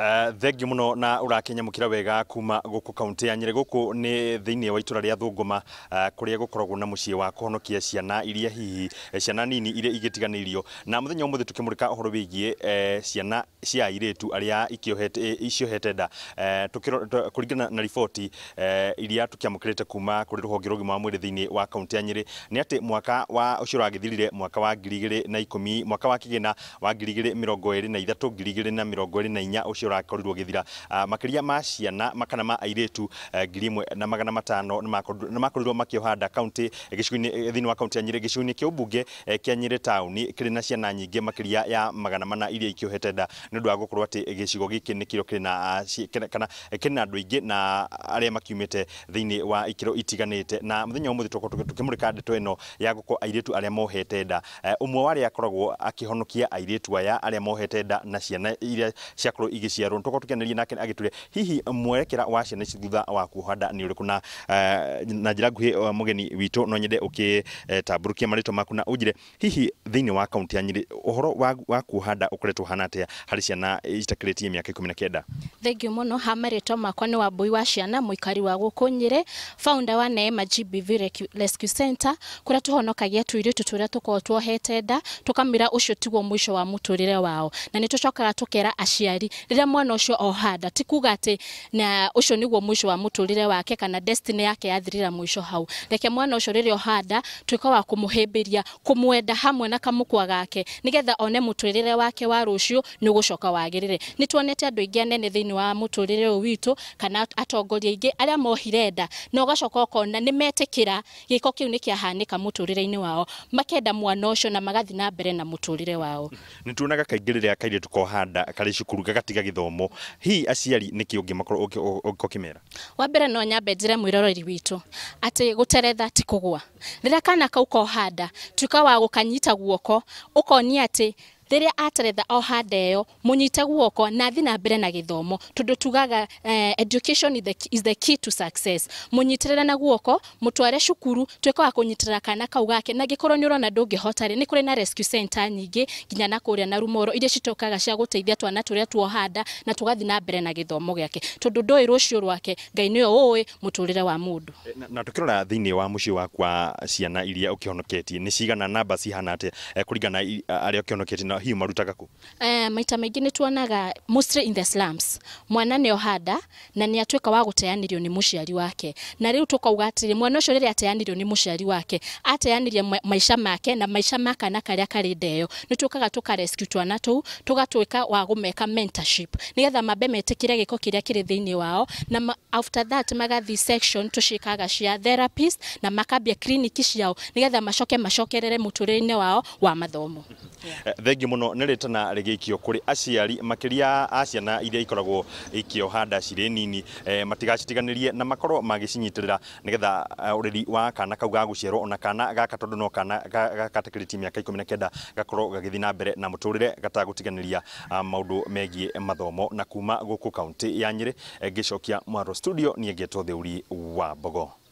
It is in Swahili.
Eh, thengi muno na urakinyamukira wega kuma guku kaunti ya nyere guku ni thiini wa itura ria thunguma eh, kuria gukoragwo na mucii wa kuhonokia ciana iria hihi eh, ciana nini iria igitiganirio na muthenya umuthi tukimurika uhoro wigie ciana cia airitu aria ikiohete iciohete nda kuringana na riboti iria tukiamukirite kuma kuri ruhonge rugima wa mwiri thiini wa kaunti ya nyere ni ati mwaka wa ucio uragithirire mwaka wa ngiri igiri na ikumi mwaka wa kigina wa ngiri igiri mirongo iri na ithatu ngiri igiri na mirongo iri na inya ucio nä ũrakorirwo githira ah, makiria ma ciana makana ma airetu eh, ngirimwe na magana matano nĩ makorirwo makĩohanda kaunti eh, gĩcigo-inĩ eh, thĩinĩ wa kaunti ya nyire gicuini inĩ kĩa ũmbunge nyire town taũni na ciana nyinge makiria ya magana mana iria ikĩohete nda nĩ ũndũ wa gũkorwo atĩ gĩcigo gĩkĩ nĩ kĩro kĩrĩ na ah, kana kĩrĩ na andũ aingĩ na arĩa makiumite thini wa ikiro itiganite na muthenya umuthi tũkorwo tukimurika ndeto ino ya guko airetu arĩa mohete nda umwe wa arĩa akoragwo akĩhonokia airetu aya arĩa mohete nda na ciana iria ciakorwo igĩci gũciarwo tũkorwo tũkĩanĩria nake agĩtũria hihi mwerekera wa ciana ici thutha wa kuoha nda nĩ ũrĩkũ na eh, na njĩra nguhĩ eh, mũgeni witũ no nyende ũgĩtambũrũkia marĩtwa maku na ũnjĩre hihi thĩinĩ wa kaunti ya Nyĩrĩ ũhoro wa kuoha nda ũkoretwo ũhana atĩa harĩ ciana itakĩrĩtie mĩaka ikũmi na kenda thengiũ mũno ha marĩtwa makwa nĩ wambui wa ciana mũikari wa gũkũ Nyĩrĩ founder wa Neema GBV Rescue Center kũrĩa tũhonokagia tũirĩtu tũrĩa tũkoragwo twohete nda tũkamĩra ũcio tiguo mũico wa mũtũrĩre wao na nĩ tũcokaga tũkera aciari rĩrĩa mwana ucio ohanda ti kuga ati na ucio niguo mwisho wa muturire wake kana destiny yake yathirira mwisho hau reke mwana ucio riri ohanda tuika wa kumuhimbiria kumwenda hamwe na kamukwa gake nigetha one muturire wake wa rucio ni gucoka wagirire ni tuonete andu aingi anene thiini wa muturire uyu witu kana atongoria aingi aria mohire nda na ugacoka ukona ni metikira giko kiu ni kiahanika muturire-ini wao makenda mwana ucio na magathi na mbere na muturire wao ni tuonaga kaingä rä tukohanda a kairä tu cukuru gagatiga mathomo hihi aciari nĩkĩ ũngĩmakorwo ũkĩmera wa mbere no nyambe rorori witå atä gå teretha ti rä a kana kau kohanda ka wa kanyita guoko konia atä riria ataretha oha ndeo munyite guoko na thi na mbere na githomo tundu tugaga eh, education is the, is the key to success munyitirira na guoko mutware cukuru twiko wa kunyitirira kana kau gake na gikorwo ni urona ndungihota ri ni kuri na rescue center nyingi nginya na kuria na rumoro iria citokaga cia guteithia twana turia tuohanda na tugathi na mbere na githomo giake tondu ndui rucio rwake ngai niyo uwi muturire wa mundu eh, na, na tukirora thiini wa mucii wakwa ciana iria ukihonoketie ni cigana namba cihana atia eh, kuringana aria ukihonoketie na hiyo marutaga ku eh maita maingi ni tuonaga mostly in the slums mwana ni ohanda na ni atweka wa guteanirio ni muciari wake na riu tukauga atiri mwana ucio riria ateanirio ni muciari wake ateaniria maisha make na maisha maka na karia kari ndeyo ni tukaga tuka rescue twana tu tugatwika wa gumeka mentorship nigetha mabe metikire giko kiria kiri thiini wao na after that magathi section tucikaga cia therapist na makabia kliniki ciao nigetha macoke macokerere muturire wao wa mathomo yeah. you muno nä rĩtana rĩgĩikio kũrĩ aciari makiria acia na iria ikoragwo ikĩoha nda nini nini e, matigacitiganirie na makorwo magĩcinyitĩrĩra nĩgetha e, ũreri wa kana kau ga gũciarwo ona kana gaka tondu no kana gakatakĩrĩtie mĩaka ikũmi na kenda gakorwo gagĩthiĩ na mbere na mũtũrĩre gatagũtiganĩria maũndũ megiĩ mathomo na kuma guku kaunti ya nyĩrĩ e, ngĩcokia mwaro studio niĩ ngĩtwo theũri wa mbogo